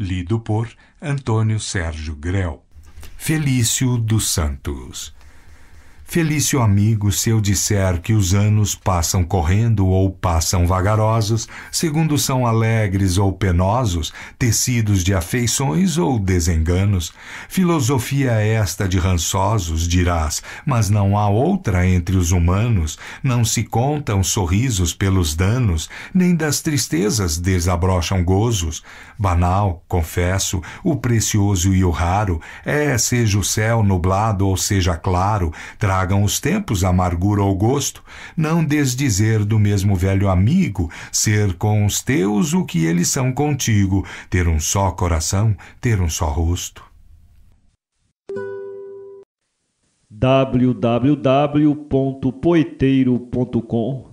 lido por Antônio Sérgio Grel. Felício dos Santos. Felício amigo, se eu disser que os anos passam correndo ou passam vagarosos, segundo são alegres ou penosos, tecidos de afeições ou desenganos. Filosofia esta de rançosos, dirás, mas não há outra entre os humanos. Não se contam sorrisos pelos danos, nem das tristezas desabrocham gozos. Banal, confesso, o precioso e o raro, é, seja o céu nublado ou seja claro, traz Tragam os tempos amargura ou gosto, não desdizer do mesmo velho amigo, ser com os teus o que eles são contigo, ter um só coração, ter um só rosto. www.poeteiro.com